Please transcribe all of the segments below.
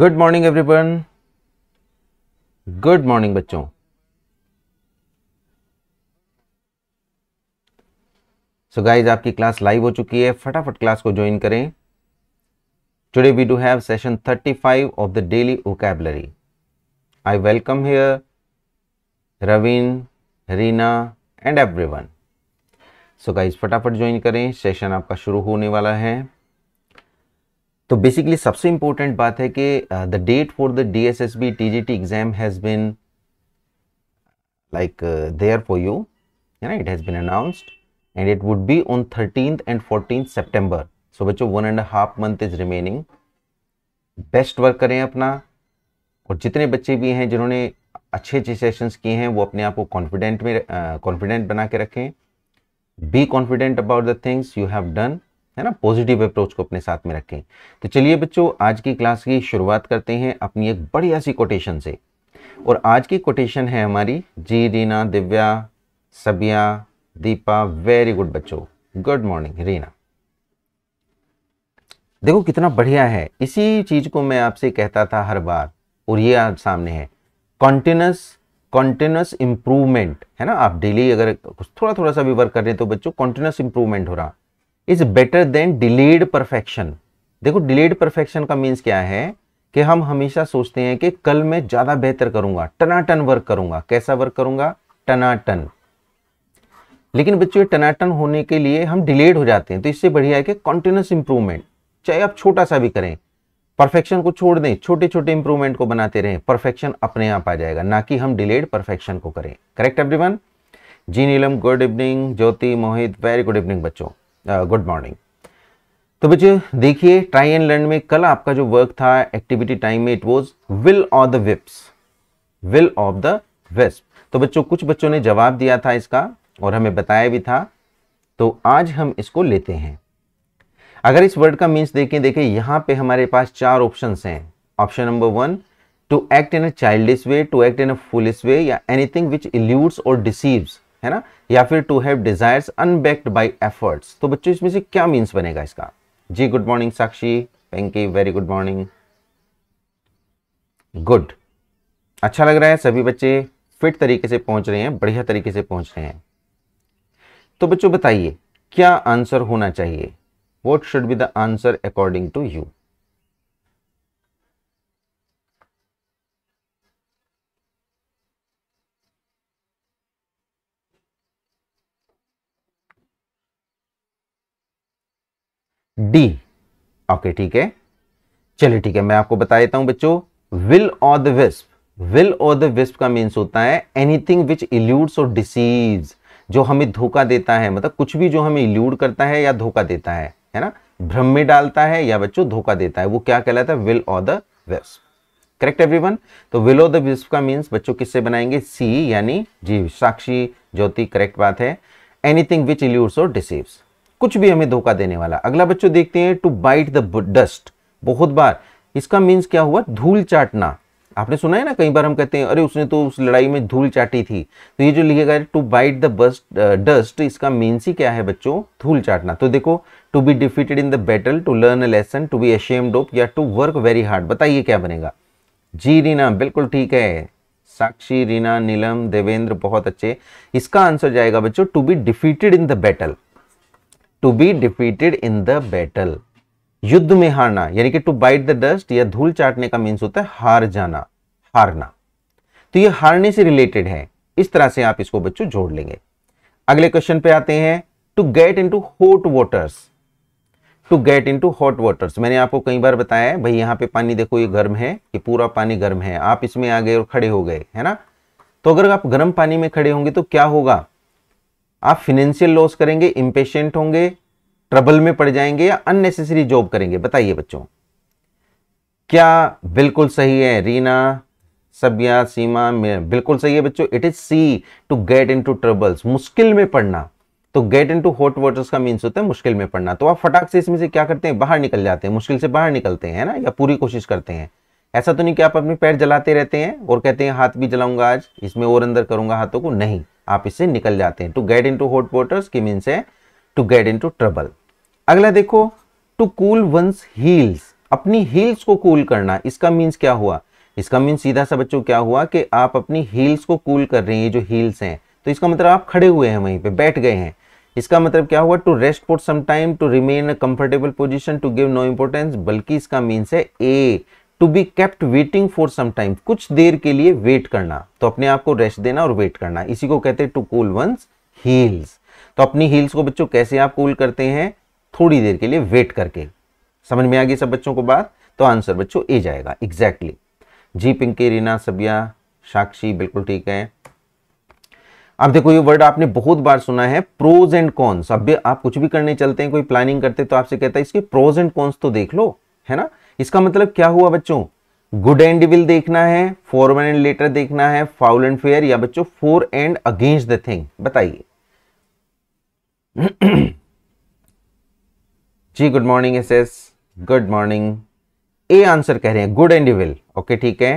Good morning everyone good morning बच्चों so so guys आपकी class live हो चुकी है फटाफट क्लास को ज्वाइन करें today we do have session 35 of the daily vocabulary I welcome here Raveen Reena and everyone so guys फटाफट join करें सेशन आपका शुरू होने वाला है तो बेसिकली सबसे इंपॉर्टेंट बात है कि the date for the D S S B T G T exam has been like there for you है ना it has been announced and it would be on thirteen and fourteen September so बच्चों one and half month is remaining best work करें अपना और जितने बच्चे भी हैं जिन्होंने अच्छे अच्छे सेशंस किए हैं वो अपने आप को कॉन्फिडेंट में कॉन्फिडेंट uh, बना के रखें be confident about the things you have done है ना पॉजिटिव अप्रोच को अपने साथ में रखें तो चलिए बच्चों आज की क्लास की शुरुआत करते हैं अपनी एक बढ़िया सी कोटेशन से और आज की कोटेशन है हमारी जी रीना दिव्या सबिया दीपा वेरी गुड बच्चों गुड मॉर्निंग रीना देखो कितना बढ़िया है इसी चीज को मैं आपसे कहता था हर बार और ये आज सामने है कॉन्टिन्यूस कॉन्टिन्यूस इंप्रूवमेंट है ना आप डेली अगर थोड़ा थोड़ा सा भी वर्क कर रहे हैं तो बच्चों कॉन्टिन्यूस इंप्रूवमेंट हो रहा is better than delayed perfection देखो डिलेड परफेक्शन का मीन्स क्या है कि हम हमेशा सोचते हैं कि कल मैं ज़्यादा बेहतर करूंगा टनाटन वर्क करूंगा कैसा वर्क करूंगा टनाटन लेकिन बच्चों टनाटन होने के लिए हम डिलेड हो जाते हैं तो इससे बढ़िया है कि कॉन्टिन्यूस इंप्रूवमेंट चाहे आप छोटा सा भी करें परफेक्शन को छोड़ दें छोटे छोटे इंप्रूवमेंट को बनाते रहें परफेक्शन अपने आप आ जाएगा ना कि हम डिलेड परफेक्शन को करें करेक्ट एवरीवन जी Neelam good evening Jyoti Mohit very good evening बच्चों गुड uh, मॉर्निंग तो बच्चे देखिए ट्राई एंड लर्न में कल आपका जो वर्क था एक्टिविटी टाइम में it was will of the wisps will of the wisp तो बच्चों कुछ बच्चों ने जवाब दिया था इसका और हमें बताया भी था तो आज हम इसको लेते हैं अगर इस वर्ड का मीन्स देखें देखें यहां पे हमारे पास चार ऑप्शन हैं option number one to act in a childish way to act in a foolish way या एनीथिंग विच इल्यूड्स और डिसीव्स है ना या फिर to have desires unbacked by efforts तो बच्चों इसमें से क्या मीन्स बनेगा इसका जी good morning Sakshi Pinky very good morning good अच्छा लग रहा है सभी बच्चे फिट तरीके से पहुंच रहे हैं बढ़िया तरीके से पहुंच रहे हैं तो बच्चों बताइए क्या आंसर होना चाहिए what should be the answer according to you D okay ठीक है चलिए ठीक है मैं आपको बता देता हूं बच्चों will or the wisp will or the wisp का मीन्स होता है एनीथिंग विच इल्यूड्स और डिसीव्स जो हमें धोखा देता है मतलब कुछ भी जो हमें इल्यूड करता है या धोखा देता है है ना भ्रम में डालता है या बच्चों धोखा देता है वो क्या कहलाता है will or the wisp correct everyone तो विल ऑर द विस्प का मीन्स बच्चों किससे बनाएंगे सी यानी जी साक्षी ज्योति करेक्ट बात है एनीथिंग विच इल्यूड्स और डिसीव्स कुछ भी हमें धोखा देने वाला अगला बच्चों देखते हैं टू बाइट द डस्ट बहुत बार इसका मीन्स क्या हुआ धूल चाटना आपने सुना है ना कई बार हम कहते हैं अरे उसने तो उस लड़ाई में धूल चाटी थी तो ये जो लिखेगा to bite the bust dust इसका मीन्स ही क्या है बच्चों धूल चाटना तो देखो to be defeated in the battle to learn a lesson to be ashamed of या टू वर्क वेरी हार्ड बताइए क्या बनेगा जी रीना बिल्कुल ठीक है साक्षी रीना नीलम देवेंद्र बहुत अच्छे इसका आंसर जाएगा बच्चों to be defeated in the battle to be defeated in the battle युद्ध में हारना यानी कि टू बाइट द डस्ट या धूल चाटने का मीन्स होता है हार जाना हारना तो ये हारने से रिलेटेड है इस तरह से आप इसको बच्चों जोड़ लेंगे अगले क्वेश्चन पे आते हैं to get to hot waters to get in to hot waters मैंने आपको कई बार बताया है भाई यहाँ पे पानी देखो ये गर्म है ये पूरा पानी गर्म है आप इसमें आ गए और खड़े हो गए है ना तो अगर आप गर्म पानी में खड़े होंगे तो क्या होगा आप फिनेंशियल लॉस करेंगे इम्पेशेंट होंगे ट्रबल में पड़ जाएंगे या अननेसेसरी जॉब करेंगे बताइए बच्चों क्या बिल्कुल सही है रीना सबिया सीमा बिल्कुल सही है बच्चों it is C to get into troubles मुश्किल में पड़ना तो गेट इनटू हॉट वाटर्स का मीन्स होता है मुश्किल में पड़ना तो आप फटाक से इसमें से क्या करते हैं बाहर निकल जाते हैं मुश्किल से बाहर निकलते हैं ना या पूरी कोशिश करते हैं ऐसा तो नहीं कि आप अपने पैर जलाते रहते हैं और कहते हैं हाथ भी जलाऊंगा आज इसमें और अंदर करूंगा हाथों को नहीं आप इससे निकल जाते हैं to get in to hot waters की मीन्स है to get in to trouble अगला देखो टू कूल वंस हील्स अपनी हील्स को कूल cool करना इसका मीन्स क्या हुआ इसका मीन्स सीधा सा बच्चों क्या हुआ कि आप अपनी हील्स को कूल cool कर रहे हैं ये जो हील्स हैं तो इसका मतलब आप खड़े हुए हैं वहीं पे बैठ गए हैं इसका मतलब क्या हुआ to rest for some time to remain a comfortable position to give no importance बल्कि इसका मीन्स है A to be kept waiting for some time कुछ देर के लिए वेट करना तो अपने आप को रेस्ट देना और वेट करना इसी को कहते हैं टू कूल वंस हील्स तो अपनी हील्स को बच्चों कैसे आप कूल करते हैं थोड़ी देर के लिए वेट करके समझ में आ गई सब बच्चों को बात तो आंसर बच्चों ए जाएगा एग्जैक्टली जी पिंकी रीना सबिया साक्षी बिल्कुल ठीक है अब देखो ये वर्ड आपने बहुत बार सुना है प्रोज एंड कॉन्स अब आप कुछ भी करने चलते हैं कोई प्लानिंग करते हैं तो आपसे कहता है इसके प्रोज एंड कॉन्स तो देख लो है ना इसका मतलब क्या हुआ बच्चों गुड एंड विल देखना है फॉरवर्ड एंड लेटर देखना है फाउल एंड फेयर या बच्चों for and against the thing बताइए जी good morning S S good morning A answer कह रहे हैं गुड एंड विल ओके ठीक है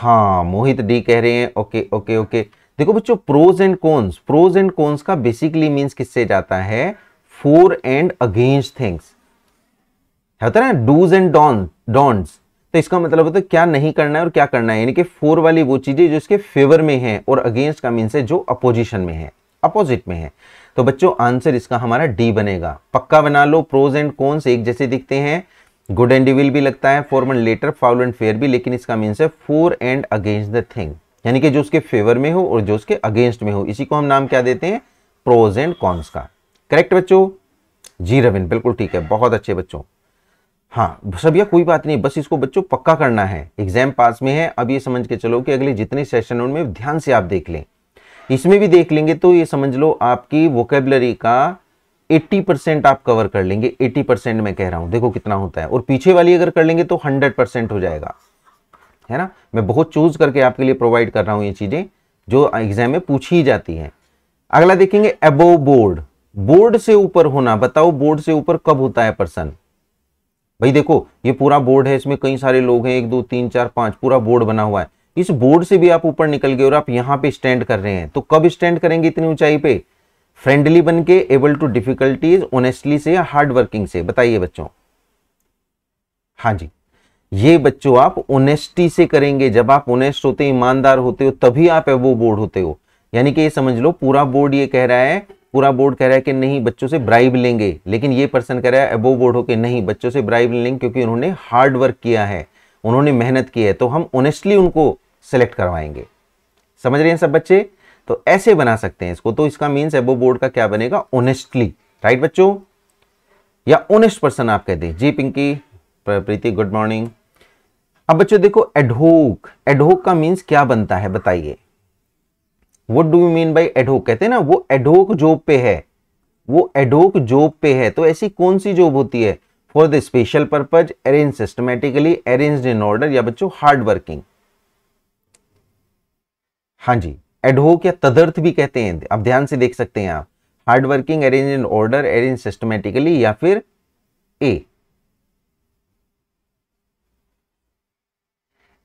हाँ मोहित डी कह रहे हैं ओके ओके ओके देखो बच्चों pros and cons pros and cons का बेसिकली मीन्स किससे जाता है फोर एंड अगेंस्ट थिंग्स होता है ना डूज एंड डॉन डॉन्ट्स तो इसका मतलब होता है क्या नहीं करना है और क्या करना है यानी कि फोर वाली वो चीज़ें जो इसके फेवर में है और अगेंस्ट का मीन्स है जो अपोजिशन में है अपोजिट में है तो बच्चों आंसर इसका हमारा डी बनेगा पक्का बना लो प्रोज एंड कॉन्स एक जैसे दिखते हैं गुड एंड डिविल भी लगता है for and later foul and fair भी लेकिन इसका मीन्स है for and against the thing यानी कि जो उसके फेवर में हो और जो उसके अगेंस्ट में हो इसी को हम नाम क्या देते हैं प्रोज एंड कॉन्स का करेक्ट बच्चों जी रविन बिल्कुल ठीक है बहुत अच्छे बच्चों हाँ सब भैया कोई बात नहीं बस इसको बच्चों पक्का करना है एग्जाम पास में है अब ये समझ के चलो कि अगले जितने सेशन उनमें ध्यान से आप देख लें इसमें भी देख लेंगे तो ये समझ लो आपकी वोकेबलरी का 80 परसेंट आप कवर कर लेंगे 80 परसेंट मैं कह रहा हूँ देखो कितना होता है और पीछे वाली अगर कर लेंगे तो 100 परसेंट हो जाएगा है ना मैं बहुत चूज करके आपके लिए प्रोवाइड कर रहा हूँ ये चीज़ें जो एग्जाम में पूछी जाती हैं अगला देखेंगे अबोव बोर्ड बोर्ड से ऊपर होना बताओ बोर्ड से ऊपर कब होता है पर्सन भाई देखो ये पूरा बोर्ड है इसमें कई सारे लोग हैं एक दो तीन चार पांच पूरा बोर्ड बना हुआ है इस बोर्ड से भी आप ऊपर निकल गए और आप यहाँ पे स्टैंड कर रहे हैं तो कब स्टैंड करेंगे इतनी ऊंचाई पे फ्रेंडली बन के एबल टू डिफिकल्टीज ऑनेस्टली से या हार्ड वर्किंग से बताइए बच्चों हाँ जी ये बच्चों आप ओनेस्टी से करेंगे जब आप ओनेस्ट होते ईमानदार होते हो तभी आप वो बोर्ड होते हो यानी कि ये समझ लो पूरा बोर्ड ये कह रहा है पूरा बोर्ड कह रहा है कि नहीं बच्चों से ब्राइब लेंगे लेकिन ये पर्सन कह रहा है अबो बोर्ड होके नहीं बच्चों से ब्राइब लेंगे क्योंकि उन्होंने हार्ड वर्क किया है उन्होंने मेहनत की है तो हम ऑनेस्टली उनको सेलेक्ट करवाएंगे समझ रहे हैं सब बच्चे तो ऐसे बना सकते हैं इसको तो इसका मीन्स एबो बोर्ड का क्या बनेगा ऑनेस्टली राइट बच्चों या ऑनेस्ट पर्सन आप कहते हैं जी पिंकी प्रीति गुड मॉर्निंग अब बच्चों देखो एडहोक एडहोक का मीन्स क्या बनता है बताइए what do you mean by ad hoc कहते हैं ना वो एडोक जॉब पे है वो एडोक जॉब पे है तो ऐसी कौन सी जॉब होती है for the special purpose arrange systematically arrange in order या बच्चों हार्ड वर्किंग हाँ जी एडहोक या तदर्थ भी कहते हैं आप ध्यान से देख सकते हैं आप hard working arrange in order arrange systematically या फिर ए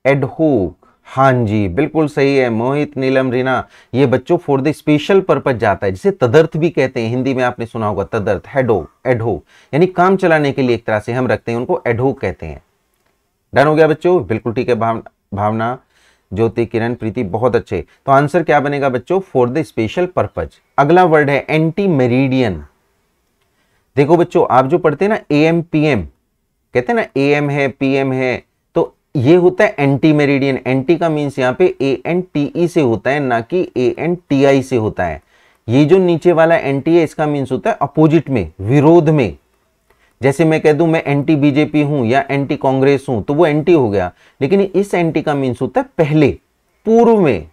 एडहोक हाँ जी बिल्कुल सही है मोहित नीलम रीना ये बच्चों फॉर द स्पेशल पर्पज जाता है जिसे तदर्थ भी कहते हैं हिंदी में आपने सुना होगा तदर्थ हेडो एडो यानी काम चलाने के लिए एक तरह से हम रखते हैं उनको एडो कहते हैं डन हो गया बच्चों बिल्कुल ठीक है भाव, भावना ज्योति किरण प्रीति बहुत अच्छे तो आंसर क्या बनेगा बच्चों फॉर द स्पेशल पर्पज अगला वर्ड है एंटी मेरीडियन देखो बच्चों आप जो पढ़ते हैं ना ए एम पी एम कहते हैं ना ए एम है पी एम है ये होता है एंटी मेरिडियन एंटी का मीन्स यहाँ पे ए एन टी ई से होता है ना कि ए एन टी आई से होता है ये जो नीचे वाला एंटी है इसका मीन्स होता है अपोजिट में विरोध में जैसे मैं कह दूं मैं एंटी बीजेपी हूं या एंटी कांग्रेस हूं तो वो एंटी हो गया लेकिन इस एंटी का मीन्स होता है पहले पूर्व में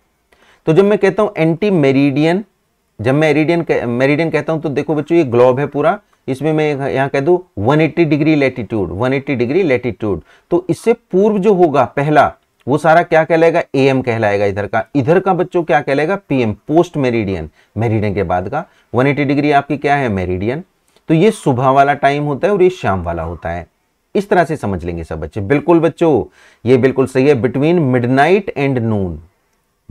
तो जब मैं कहता हूं एंटी मेरिडियन जब मैं एरिडियन कह, मेरिडियन कहता हूं तो देखो बच्चों ये ग्लोब है पूरा इसमें मैं यहाँ कह दूँ 180 डिग्री लेटीट्यूड 180 डिग्री लेटीट्यूड तो इससे पूर्व जो होगा पहला वो सारा क्या कहलाएगा ए एम कहलाएगा इधर का इधर का बच्चों क्या कहलाएगा पीएम पोस्ट मेरिडियन मेरिडियन के बाद का 180 डिग्री आपकी क्या है मेरिडियन तो ये सुबह वाला टाइम होता है और ये शाम वाला होता है इस तरह से समझ लेंगे सब बच्चे बिल्कुल बच्चों ये बिल्कुल सही है between midnight and noon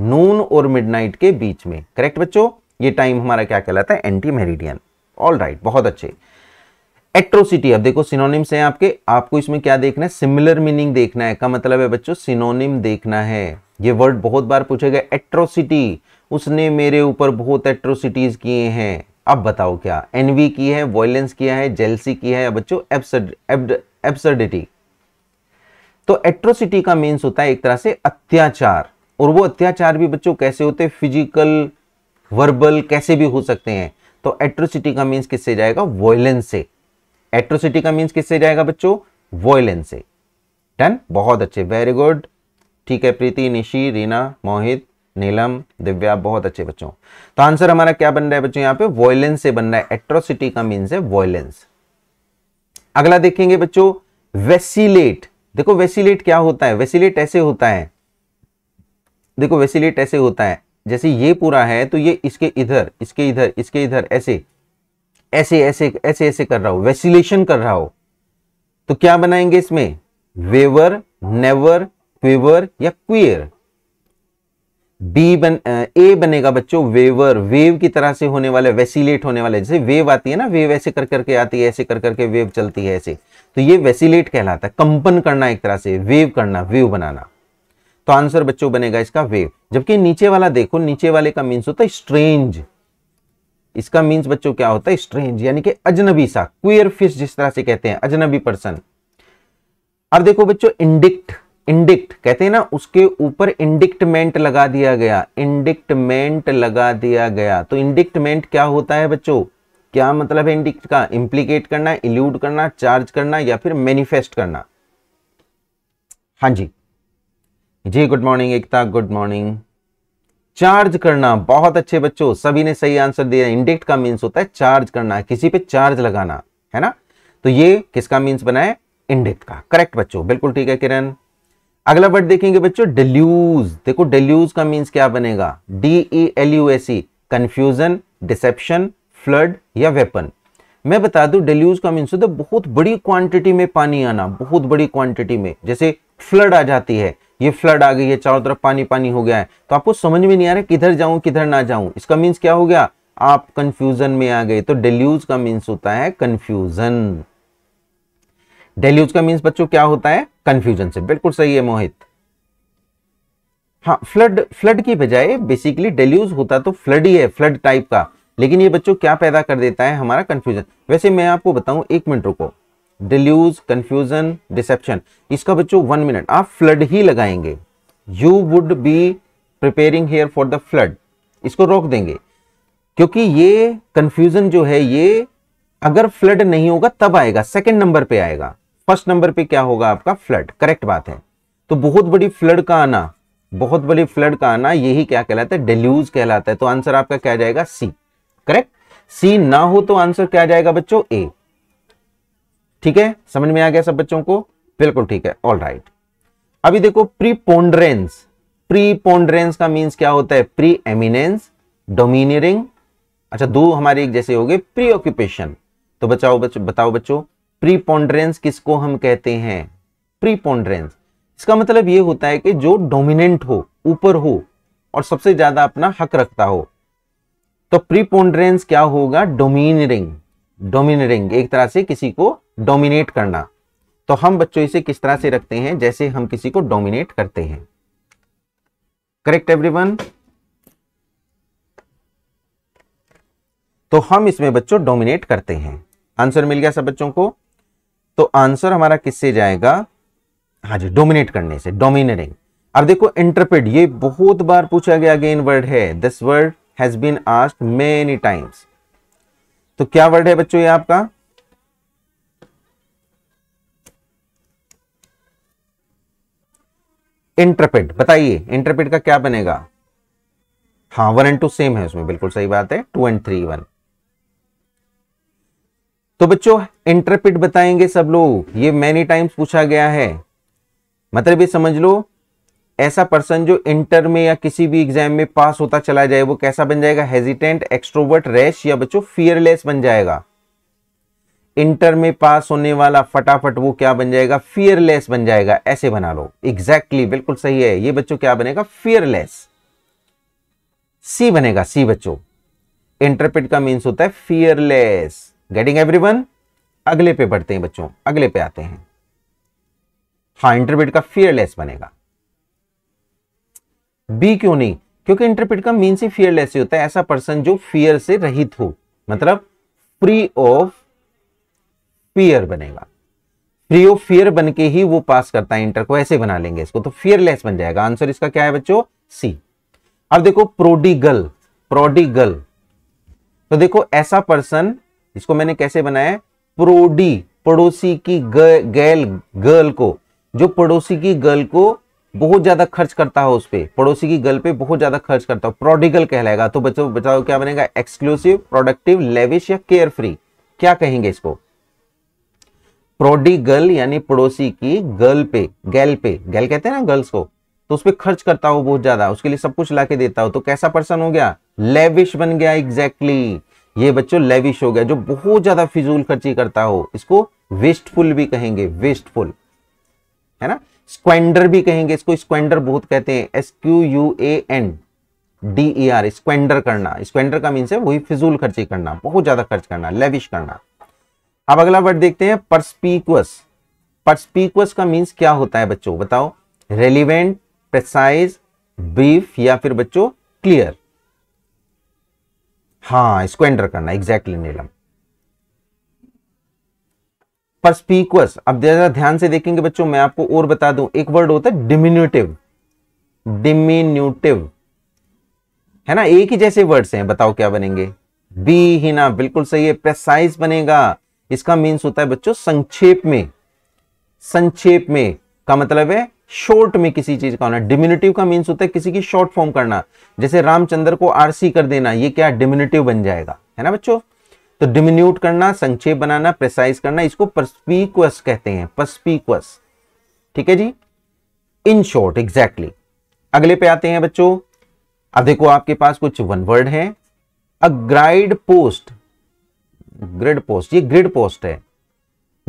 noon और मिडनाइट के बीच में करेक्ट बच्चों ये टाइम हमारा क्या कहलाता है ante meridian all right right, बहुत अच्छे एट्रोसिटी अब देखो सिनोनिम्स हैं आपके आपको इसमें क्या देखना है सिमिलर मीनिंग देखना है का मतलब है बच्चों सिनोनिम देखना है ये वर्ड बहुत बार पूछे गए एट्रोसिटी उसने मेरे ऊपर बहुत एट्रोसिटीज किए हैं अब बताओ क्या एनवी की है वॉयलेंस किया है जेलसी किया है बच्चों एब्सर्डिटी तो एट्रोसिटी का मीन्स होता है एक तरह से अत्याचार और वो अत्याचार भी बच्चों कैसे होते फिजिकल वर्बल कैसे भी हो सकते हैं तो एट्रोसिटी का मीन्स किससे जाएगा वॉयलेंस से एट्रोसिटी का मीन्स किससे जाएगा बच्चों वॉयलेंस से डन बहुत अच्छे वेरी गुड ठीक है प्रीति निशि रीना मोहित नीलम दिव्या बहुत अच्छे बच्चों तो आंसर हमारा क्या बन रहा है बच्चों यहाँ पे वॉयलेंस से बन रहा है एट्रोसिटी का मीन्स है वॉयलेंस अगला देखेंगे बच्चों वेसिलेट देखो वेसिलेट क्या होता है वेसिलेट ऐसे होता है देखो वेसिलेट ऐसे होता है जैसे ये पूरा है तो ये इसके इधर इसके इधर इसके इधर ऐसे ऐसे ऐसे ऐसे ऐसे कर रहा हो वेसिलेशन कर रहा हो तो क्या बनाएंगे इसमें वेवर नेवर क्वेवर या क्वेर बी बन ए बनेगा बच्चों वेवर वेव की तरह से होने वाले वेसिलेट होने वाले जैसे वेव आती है ना वेव ऐसे कर करके आती है ऐसे कर करके वेव चलती है ऐसे तो ये वेसिलेट कहलाता है कंपन करना एक तरह से वेव करना वेव बनाना तो आंसर बच्चों बनेगा इसका वेव जबकि नीचे वाला देखो नीचे वाले का मीन्स होता है स्ट्रेंज इसका मीन्स बच्चों क्या होता है स्ट्रेंज यानी कि अजनबी सा क्वियर फिश जिस तरह से कहते हैं अजनबी पर्सन अब देखो बच्चों इंडिक्ट इंडिक्ट कहते हैं ना उसके ऊपर इंडिक्टमेंट लगा दिया गया इंडिक्टमेंट लगा दिया गया तो इंडिक्टमेंट क्या होता है बच्चों क्या मतलब है इंडिक्ट का इंप्लीकेट करना इल्यूड करना चार्ज करना या फिर मैनिफेस्ट करना हाँ जी जी good morning Ekta good morning charge करना बहुत अच्छे बच्चों सभी ने सही आंसर दिया इंडेक्ट का मीन्स होता है चार्ज करना किसी पे चार्ज लगाना है ना तो ये किसका मीन्स बना है इंडेक्ट का करेक्ट बच्चों बिल्कुल ठीक है किरण अगला वर्ड देखेंगे बच्चों डेल्यूज देखो डेल्यूज का मीन्स क्या बनेगा D E L U S E confusion deception flood या वेपन मैं बता दूं डेल्यूज का मीन्स होता है बहुत बड़ी क्वांटिटी में पानी आना बहुत बड़ी क्वांटिटी में जैसे फ्लड आ जाती है ये फ्लड आ गई है चारों तरफ पानी पानी हो गया है तो आपको समझ में नहीं आ रहा किधर जाऊं किधर ना जाऊं इसका मीन्स क्या हो गया आप कंफ्यूजन में आ गए तो डेल्यूज का मीन्स होता है कंफ्यूजन डेल्यूज का मीन्स बच्चों क्या होता है कंफ्यूजन से बिल्कुल सही है मोहित हाँ फ्लड फ्लड की बजाय बेसिकली डेल्यूज होता तो फ्लड ही है फ्लड टाइप का लेकिन ये बच्चों क्या पैदा कर देता है हमारा कंफ्यूजन वैसे मैं आपको बताऊं एक मिनट रुको डिल्यूज कंफ्यूजन डिसेप्शन इसका बच्चों वन मिनट आप फ्लड ही लगाएंगे you would be preparing here for the flood इसको रोक देंगे क्योंकि ये कंफ्यूजन जो है ये अगर फ्लड नहीं होगा तब आएगा सेकंड नंबर पे आएगा फर्स्ट नंबर पे क्या होगा आपका फ्लड करेक्ट बात है तो बहुत बड़ी फ्लड का आना बहुत बड़ी फ्लड का आना यही क्या कहलाता है डिल्यूज कहलाता है तो आंसर आपका क्या जाएगा सी करेक्ट सी ना हो तो आंसर क्या जाएगा बच्चों ए ठीक है समझ में आ गया सब बच्चों को बिल्कुल ठीक है ऑल राइट अभी देखो प्रीपोन्ड्रेंस प्रीपोन्ड्रेंस का मीन्स क्या होता है प्री एमिनेंस डोमिनियरिंग अच्छा दो हमारे एक जैसे हो गए प्री ऑक्यूपेशन तो बचाओ बच्चो बताओ बच्चों प्रीपोन्ड्रेंस किसको हम कहते हैं प्रीपोन्ड्रेंस इसका मतलब यह होता है कि जो डोमिनेंट हो ऊपर हो और सबसे ज्यादा अपना हक रखता हो तो प्रीपोन्ड्रेंस क्या होगा डोमिनियरिंग डोमिनियरिंग एक तरह से किसी को डोमिनेट करना तो हम बच्चों इसे किस तरह से रखते हैं जैसे हम किसी को डोमिनेट करते हैं करेक्ट एवरीवन तो हम इसमें बच्चों डोमिनेट करते हैं आंसर मिल गया सब बच्चों को तो आंसर हमारा किससे जाएगा हाँ जी डोमिनेट करने से डोमिनेटिंग अब देखो इंटरप्रेट ये बहुत बार पूछा गया अगेन वर्ड है this word has been asked many times तो क्या वर्ड है बच्चों ये आपका इंटरपिट बताइए इंटरपिट का क्या बनेगा हाँ वन एंड टू सेम है उसमें बिल्कुल सही बात है टू एंड थ्री वन तो बच्चों इंटरपिट बताएंगे सब लोग ये मैनी टाइम्स पूछा गया है मतलब ये समझ लो ऐसा पर्सन जो इंटर में या किसी भी एग्जाम में पास होता चला जाए वो कैसा बन जाएगा हेजिटेंट एक्सट्रोवर्ट रैश या बच्चों फियरलेस बन जाएगा इंटर में पास होने वाला फटाफट वो क्या बन जाएगा फियरलेस बन जाएगा ऐसे बना लो एग्जैक्टली exactly, बिल्कुल सही है ये बच्चों क्या बनेगा फियरलेस सी बनेगा सी बच्चों इंटरप्रिट का मीन्स होता है फियरलेस गेटिंग एवरीवन अगले पे बढ़ते हैं बच्चों अगले पे आते हैं हाँ इंटरप्रिट का फियरलेस बनेगा बी क्यों नहीं क्योंकि इंटरप्रिट का मीन्स ही फियरलेस ही होता है ऐसा पर्सन जो फियर से रहित हो मतलब फ्री ऑफ फियर बनेगा फ्री ऑफ फियर बन के ही वो पास करता है इंटर को ऐसे बना लेंगे इसको तो फियरलेस बन जाएगा आंसर इसका क्या है बच्चों सी अब देखो प्रोडिगल प्रोडिगल तो देखो ऐसा पर्सन इसको मैंने कैसे बनाया प्रोडी पड़ोसी की गैल गर्ल को जो पड़ोसी की गर्ल को बहुत ज्यादा खर्च करता है उस पर पड़ोसी की गर्ल पे बहुत ज्यादा खर्च करता हो प्रोडिगल कहलाएगा तो बच्चों बचाओ क्या बनेगा एक्सक्लूसिव प्रोडक्टिव लेविश या केयर फ्री क्या कहेंगे इसको प्रोडी गर्ल यानी पड़ोसी की गर्ल पे गैल पे गैल कहते हैं ना गर्ल्स को तो उस पर खर्च करता हो बहुत ज्यादा उसके लिए सब कुछ ला के देता हो तो कैसा पर्सन हो गया लेविश बन गया एग्जैक्टली exactly. ये बच्चों लेविश हो गया जो बहुत ज्यादा फिजूल खर्ची करता हो इसको वेस्टफुल भी कहेंगे वेस्टफुल है ना स्क्वेंडर भी कहेंगे इसको स्क्वेंडर बहुत कहते हैं S Q U A N D E R squander करना स्क्वेंडर का मीन्स है वही फिजूल खर्ची करना बहुत ज्यादा खर्च करना लेविश करना अब अगला वर्ड देखते हैं परस्पीक्वस परस्पीक्वस का मीन्स क्या होता है बच्चों बताओ रेलिवेंट प्रेसाइज ब्रीफ या फिर बच्चों क्लियर हाँ इसको एंटर करना एग्जैक्टली नीलम परस्पीक्वस अब जरा ध्यान से देखेंगे बच्चों मैं आपको और बता दूं एक वर्ड होता है डिमिन्यूटिव डिमिन्यूटिव है ना एक ही जैसे वर्ड्स हैं बताओ क्या बनेंगे बी ही ना बिल्कुल सही है प्रेसाइज बनेगा इसका मीन्स होता है बच्चों संक्षेप में संक्षेप में का मतलब है शॉर्ट में किसी चीज का होना डिमिनेटिव का मीन्स होता है किसी की शॉर्ट फॉर्म करना जैसे रामचंद्र को आरसी कर देना ये क्या डिमिनेटिव बन जाएगा है ना बच्चों तो डिमिन्यूट करना संक्षेप बनाना प्रेसाइज करना इसको पर्सपीक्वस कहते हैं पर्स्पीक्वस ठीक है जी इन शॉर्ट एग्जैक्टली अगले पे आते हैं बच्चों अब देखो आपके पास कुछ वन वर्ड है a guide post grid post ये ग्रिड पोस्ट है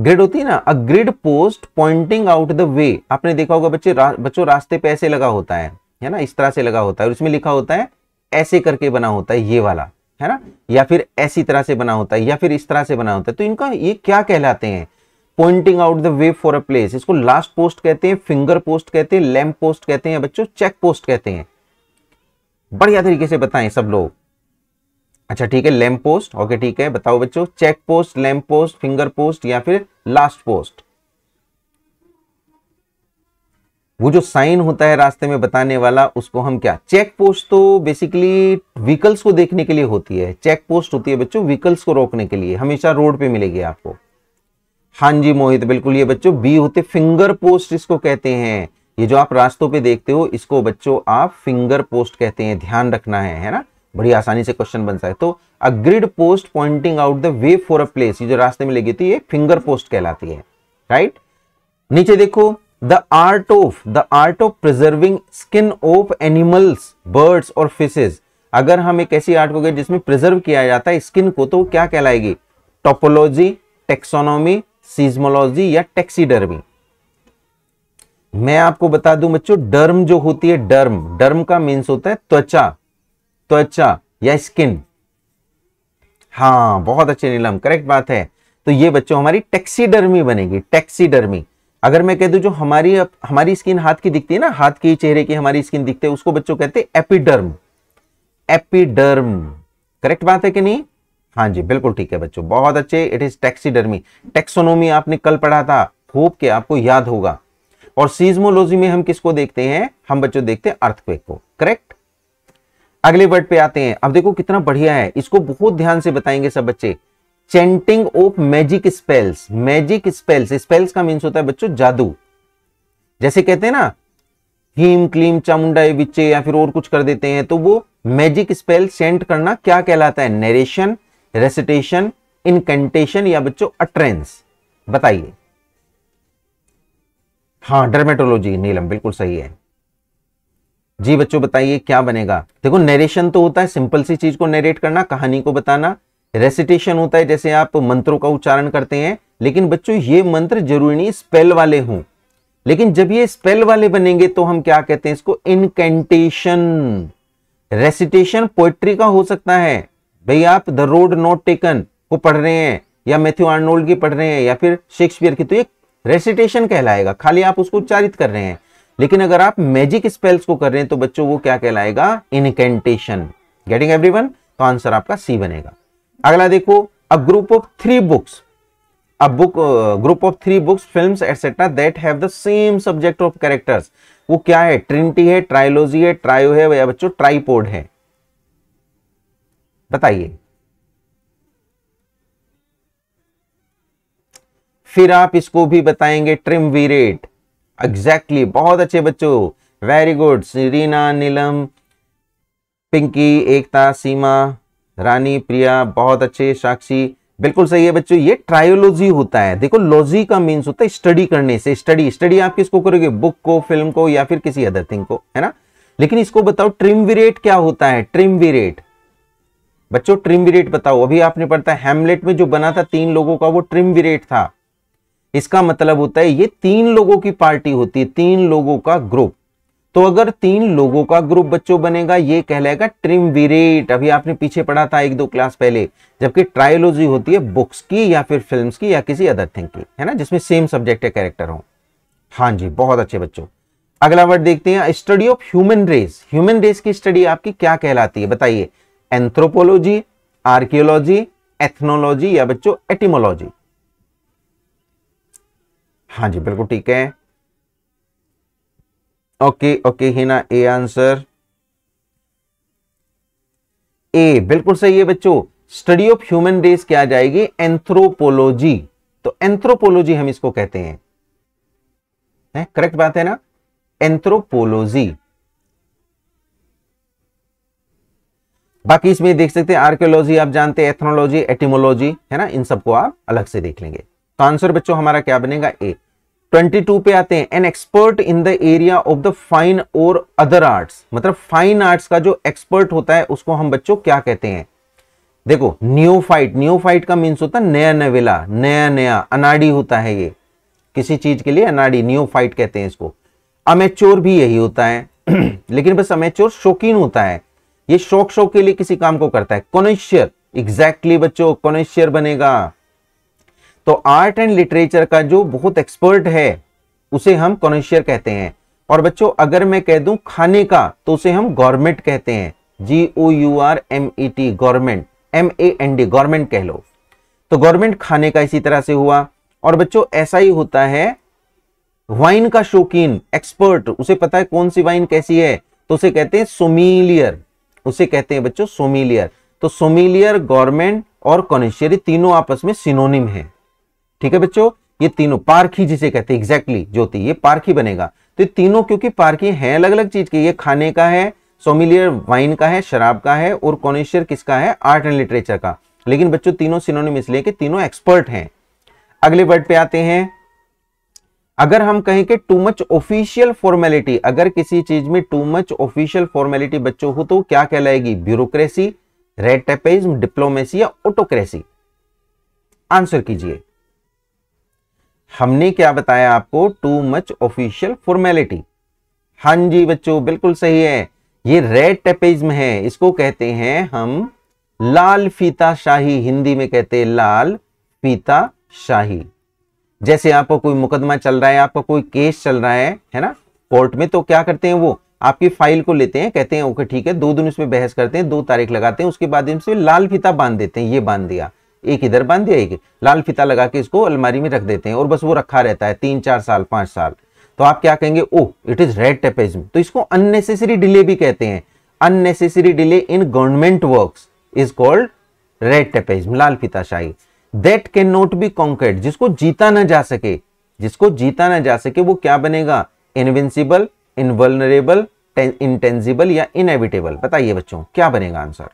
ग्रिड होती है ना a grid post pointing out the way आपने देखा होगा बच्चे रा, बच्चों रास्ते पे ऐसे लगा होता है है ना इस तरह से लगा होता है और इसमें लिखा होता है ऐसे करके बना होता है ये वाला है ना या फिर ऐसी तरह से बना होता है या फिर इस तरह से बना होता है तो इनका ये क्या कहलाते हैं pointing out the way for a place इसको लास्ट पोस्ट कहते हैं फिंगर पोस्ट कहते हैं लैम्प पोस्ट कहते हैं बच्चों चेक पोस्ट कहते हैं बढ़िया तरीके से बताएं सब लोग अच्छा ठीक है लैम्प पोस्ट ओके ठीक है बताओ बच्चों check post lamp post finger post या फिर लास्ट पोस्ट वो जो साइन होता है रास्ते में बताने वाला उसको हम क्या चेक पोस्ट तो बेसिकली व्हीकल्स को देखने के लिए होती है चेक पोस्ट होती है बच्चों व्हीकल्स को रोकने के लिए हमेशा रोड पे मिलेगी आपको हाँ जी मोहित बिल्कुल ये बच्चों बी होते फिंगर पोस्ट इसको कहते हैं ये जो आप रास्तों पे देखते हो इसको बच्चों आप फिंगर पोस्ट कहते हैं ध्यान रखना है है ना बड़ी आसानी से क्वेश्चन बन सकता है तो a grid post pointing out the way for a place ये जो रास्ते में लगी थी ये फिंगर पोस्ट कहलाती है राइट नीचे देखो the art of the art of preserving skin of animals birds और फिशेज अगर हम एक ऐसी आर्ट को गए जिसमें प्रिजर्व किया जाता है स्किन को तो क्या कहलाएगी टोपोलॉजी टेक्सोनोमी सीजमोलॉजी या टेक्सीडर्मी मैं आपको बता दूं बच्चों डर्म जो होती है डर्म डर्म का मीन्स होता है त्वचा त्वचा या स्किन हाँ बहुत अच्छे नीलम करेक्ट बात है तो ये बच्चों हमारी टेक्सीडर्मी बनेगी टेक्सीडर्मी अगर मैं कह दू जो हमारी हमारी स्किन हाथ की दिखती है ना हाथ की चेहरे की हमारी स्किन दिखते है उसको बच्चों कहते हैं एपिडर्म एपिडर्म करेक्ट बात है कि नहीं हाँ जी बिल्कुल ठीक है बच्चों बहुत अच्छे इट इज टैक्सीडर्मी टेक्सोनोमी आपने कल पढ़ा था होप के आपको याद होगा और सीजमोलॉजी में हम किसको देखते हैं हम बच्चों देखते हैं अर्थक्वेक को करेक्ट अगले वर्ड पे आते हैं अब देखो कितना बढ़िया है इसको बहुत ध्यान से बताएंगे सब बच्चे chanting of magic spells magic spells spells का मीन्स होता है बच्चों जादू जैसे कहते हैं ना हीम क्लीम चामुंडा बिच्चे या फिर और कुछ कर देते हैं तो वो मैजिक स्पेल सेंट करना क्या कहलाता है नरेशन रेसिटेशन इनकेंटेशन या बच्चों अट्रेंस बताइए हाँ डर्मेटोलॉजी नीलम बिल्कुल सही है जी बच्चों बताइए क्या बनेगा देखो नरेशन तो होता है सिंपल सी चीज को नरेट करना कहानी को बताना रेसिटेशन होता है जैसे आप मंत्रों का उच्चारण करते हैं लेकिन बच्चों ये मंत्र जरूरी नहीं स्पेल वाले हों लेकिन जब ये स्पेल वाले बनेंगे तो हम क्या कहते हैं इसको इनकेंटेशन रेसिटेशन पोएट्री का हो सकता है भाई आप द रोड नॉट टेकन को पढ़ रहे हैं या मैथ्यू आर्नोल्ड की पढ़ रहे हैं या फिर शेक्सपियर की तो ये रेसिटेशन कहलाएगा खाली आप उसको उच्चारित कर रहे हैं लेकिन अगर आप मैजिक स्पेल्स को कर रहे हैं तो बच्चों वो क्या कहलाएगा इनकेंटेशन गेटिंग एवरी वन तो आंसर आपका सी बनेगा अगला देखो a group of three books a book group of three books film etcetera that have the same subject of characters वो क्या है ट्रिनिटी है ट्रायोलॉजी है ट्रायो है या बच्चों ट्राइपोड है बताइए फिर आप इसको भी बताएंगे ट्रिम वीरेट एग्जैक्टली exactly, बहुत अच्छे बच्चों वेरी गुड सीरीना नीलम पिंकी एकता सीमा रानी प्रिया बहुत अच्छे साक्षी बिल्कुल सही है बच्चों ये ट्रायोलॉजी होता है देखो लॉजी का मीन्स होता है स्टडी करने से स्टडी स्टडी आप किसको करोगे बुक को फिल्म को या फिर किसी अदर थिंग को है ना लेकिन इसको बताओ ट्रिमविरेट क्या होता है ट्रिमविरेट बच्चों ट्रिमविरेट बताओ अभी आपने पढ़ता है हेमलेट में जो बना था तीन लोगों का वो ट्रिमविरेट था इसका मतलब होता है ये तीन लोगों की पार्टी होती है तीन लोगों का ग्रुप तो अगर तीन लोगों का ग्रुप बच्चों बनेगा ये कहलाएगा विरेट अभी आपने पीछे पढ़ा था एक दो क्लास पहले जबकि ट्रायोलॉजी होती है बुक्स की या फिर फिल्म्स की या किसी अदर थिंग की है ना जिसमें सेम सब्जेक्ट है कैरेक्टर हो हाँ जी बहुत अच्छे बच्चों अगला वर्ड देखते हैं study of human race human race की स्टडी आपकी क्या कहलाती है बताइए एंथ्रोपोलॉजी आर्कियोलॉजी एथनोलॉजी या बच्चों एटीमोलॉजी हाँ जी बिल्कुल ठीक है okay okay Hina A answer A बिल्कुल सही है बच्चों स्टडी ऑफ ह्यूमन रेस क्या जाएगी एंथ्रोपोलॉजी तो एंथ्रोपोलॉजी हम इसको कहते हैं है करेक्ट बात है ना एंथ्रोपोलॉजी बाकी इसमें देख सकते हैं आर्कियोलॉजी आप जानते हैं एथनोलॉजी एटीमोलॉजी है ना इन सबको आप अलग से देख लेंगे तो आंसर बच्चों हमारा क्या बनेगा ए 22 पे आते हैं an expert in the area of the fine और अदर आर्ट्स मतलब फाइन आर्ट्स का जो एक्सपर्ट होता है उसको हम बच्चों क्या कहते हैं देखो न्योफाइट न्योफाइट का मीन्स होता है नया नवेला नया नया अनाड़ी होता है ये किसी चीज के लिए अनाड़ी न्योफाइट कहते हैं इसको अमेच्योर भी यही होता है लेकिन बस अमेच्योर शौकीन होता है ये शौक शौक के लिए किसी काम को करता है कोनेशियर एग्जैक्टली exactly बच्चों कोनेशियर बनेगा तो आर्ट एंड लिटरेचर का जो बहुत एक्सपर्ट है उसे हम कॉनेशियर कहते हैं और बच्चों अगर मैं कह दूं खाने का तो उसे हम गवर्नमेंट कहते हैं G O U R M E T government M A N D government कह लो तो गवर्नमेंट खाने का इसी तरह से हुआ और बच्चों ऐसा ही होता है वाइन का शौकीन एक्सपर्ट उसे पता है कौन सी वाइन कैसी है तो उसे कहते हैं सोमिलियर उसे कहते हैं बच्चों सोमिलियर तो सोमिलियर गवर्नमेंट और कॉनिशियर तीनों आपस में सिनोनिम है ठीक है बच्चों ये तीनों पारखी जिसे कहते हैं एग्जैक्टली ज्योति ये पारखी बनेगा तो ये तीनों क्योंकि पारखी है अलग अलग चीज के ये खाने का है सोमिलियर वाइन का है शराब का है और कॉनेशियर किसका है आर्ट एंड लिटरेचर का लेकिन बच्चों तीनों सिनोनिम इसलिए कि तीनों एक्सपर्ट हैं अगले वर्ड पे आते हैं अगर हम कहें कि टू मच ऑफिशियल फॉर्मेलिटी अगर किसी चीज में टू मच ऑफिशियल फॉर्मेलिटी बच्चों हो तो क्या कहलाएगी ब्यूरोक्रेसी रेड टेपेज डिप्लोमेसी या ऑटोक्रेसी आंसर कीजिए हमने क्या बताया आपको टू मच ऑफिशियल फॉर्मेलिटी हाँ जी बच्चों बिल्कुल सही है ये रेड टेपेज में है इसको कहते हैं हम लाल फीता शाही हिंदी में कहते हैं लाल फीता शाही जैसे आपका कोई मुकदमा चल रहा है आपका कोई केस चल रहा है है ना कोर्ट में तो क्या करते हैं वो आपकी फाइल को लेते हैं कहते हैं ओके ठीक है दो दिन उसमें बहस करते हैं दो तारीख लगाते हैं उसके बाद इनसे लाल फीता बांध देते हैं ये बांध दिया एक इधर बांध दिया एक लाल फिता लगा के इसको अलमारी में रख देते हैं और बस वो रखा रहता है तीन चार साल पांच साल तो आप क्या कहेंगे oh it is red tapism तो इसको अननेसेसरी डिले भी कहते हैं unnecessary delay in government work is called red tapism लाल फिताशाही that can not be conquered जिसको जीता ना जा सके जिसको जीता ना जा सके वो क्या बनेगा इनविंसिबल इनवलरेबल इंटेंसिबल या इनएविटेबल बताइए बच्चों क्या बनेगा आंसर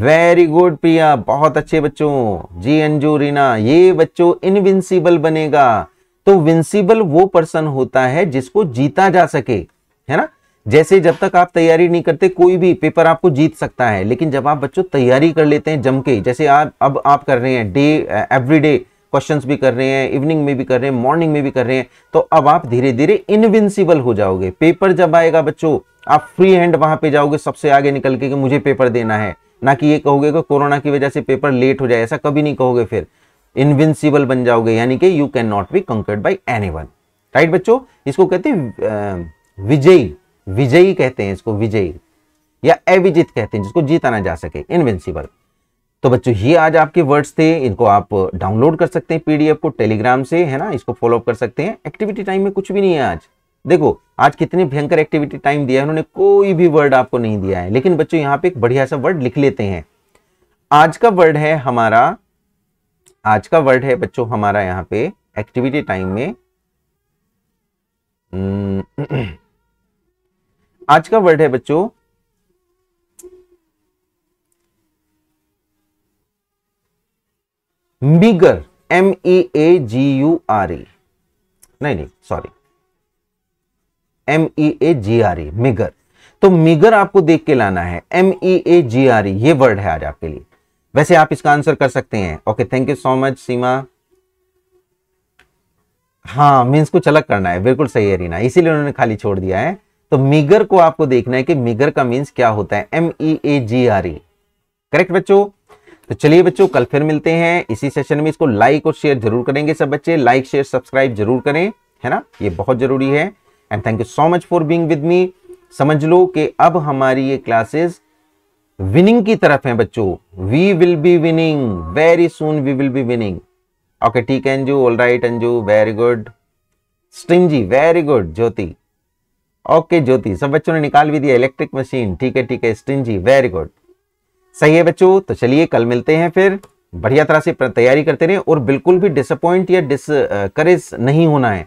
वेरी गुड प्रिया बहुत अच्छे बच्चों जी अंजू रीना ये बच्चों इनविंसिबल बनेगा तो विंसिबल वो पर्सन होता है जिसको जीता जा सके है ना जैसे जब तक आप तैयारी नहीं करते कोई भी पेपर आपको जीत सकता है लेकिन जब आप बच्चों तैयारी कर लेते हैं जम के जैसे आप अब आप कर रहे हैं डे एवरी डे क्वेश्चन भी कर रहे हैं इवनिंग में भी कर रहे हैं मॉर्निंग में भी कर रहे हैं तो अब आप धीरे धीरे इनविंसिबल हो जाओगे पेपर जब आएगा बच्चों आप फ्री हैंड वहां पे जाओगे सबसे आगे निकल के कि मुझे पेपर देना है ना कि ये कहोगे कि कोरोना की वजह से पेपर लेट हो जाए ऐसा कभी नहीं कहोगे फिर इनविंसिबल बन जाओगे यानी कि you can not be conquered by any right बच्चों इसको कहते हैं विजयी विजयी कहते हैं इसको विजयी या अविजित कहते हैं जिसको जीता ना जा सके इनविंसिबल तो बच्चों ये आज आपके वर्ड्स थे इनको आप डाउनलोड कर सकते हैं पीडीएफ को टेलीग्राम से है ना इसको फॉलोअप कर सकते हैं एक्टिविटी टाइम में कुछ भी नहीं है आज देखो आज कितने भयंकर एक्टिविटी टाइम दिया है उन्होंने कोई भी वर्ड आपको नहीं दिया है लेकिन बच्चों यहाँ पे एक बढ़िया सा वर्ड लिख लेते हैं आज का वर्ड है हमारा आज का वर्ड है बच्चों हमारा यहाँ पे एक्टिविटी टाइम में हम्म, आज का वर्ड है बच्चों meagre M E A G U R E नहीं नहीं sorry M E A G R E meagre तो मिगर आपको देख के लाना है M E A G R ई ये वर्ड है आज आपके लिए वैसे आप इसका आंसर कर सकते हैं okay thank you so much Seema हाँ मीन्स कुछ अलग करना है बिल्कुल सही है रीना इसीलिए उन्होंने खाली छोड़ दिया है तो मिगर को आपको देखना है कि मिगर का मीन्स क्या होता है M E A G R E correct बच्चों तो चलिए बच्चों कल फिर मिलते हैं इसी सेशन में इसको लाइक और शेयर जरूर करेंगे सब बच्चे लाइक शेयर सब्सक्राइब जरूर करें है ना ये बहुत जरूरी है and thank you so much for being with me समझ लो कि अब हमारी ये क्लासेस विनिंग की तरफ है बच्चों we will be winning very soon we will be winning okay ठीक है Anju all right Anju very good string जी very good Jyoti okay Jyoti सब बच्चों ने निकाल भी दिया इलेक्ट्रिक मशीन ठीक है ठीक है स्ट्रिंग जी वेरी गुड सही है बच्चों तो चलिए कल मिलते हैं फिर बढ़िया तरह से तैयारी करते रहें और बिल्कुल भी डिसअपॉइंट या डिसकरेज नहीं होना है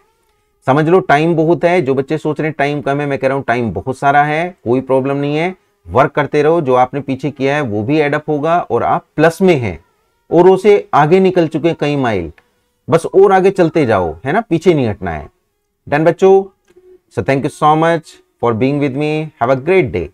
समझ लो टाइम बहुत है जो बच्चे सोच रहे हैं टाइम कम है मैं कह रहा हूँ टाइम बहुत सारा है कोई प्रॉब्लम नहीं है वर्क करते रहो जो आपने पीछे किया है वो भी एडअप होगा और आप प्लस में हैं और उसे आगे निकल चुके हैं कई माइल बस और आगे चलते जाओ है ना पीछे नहीं हटना है डन बच्चो so thank you so much for being with me have a great day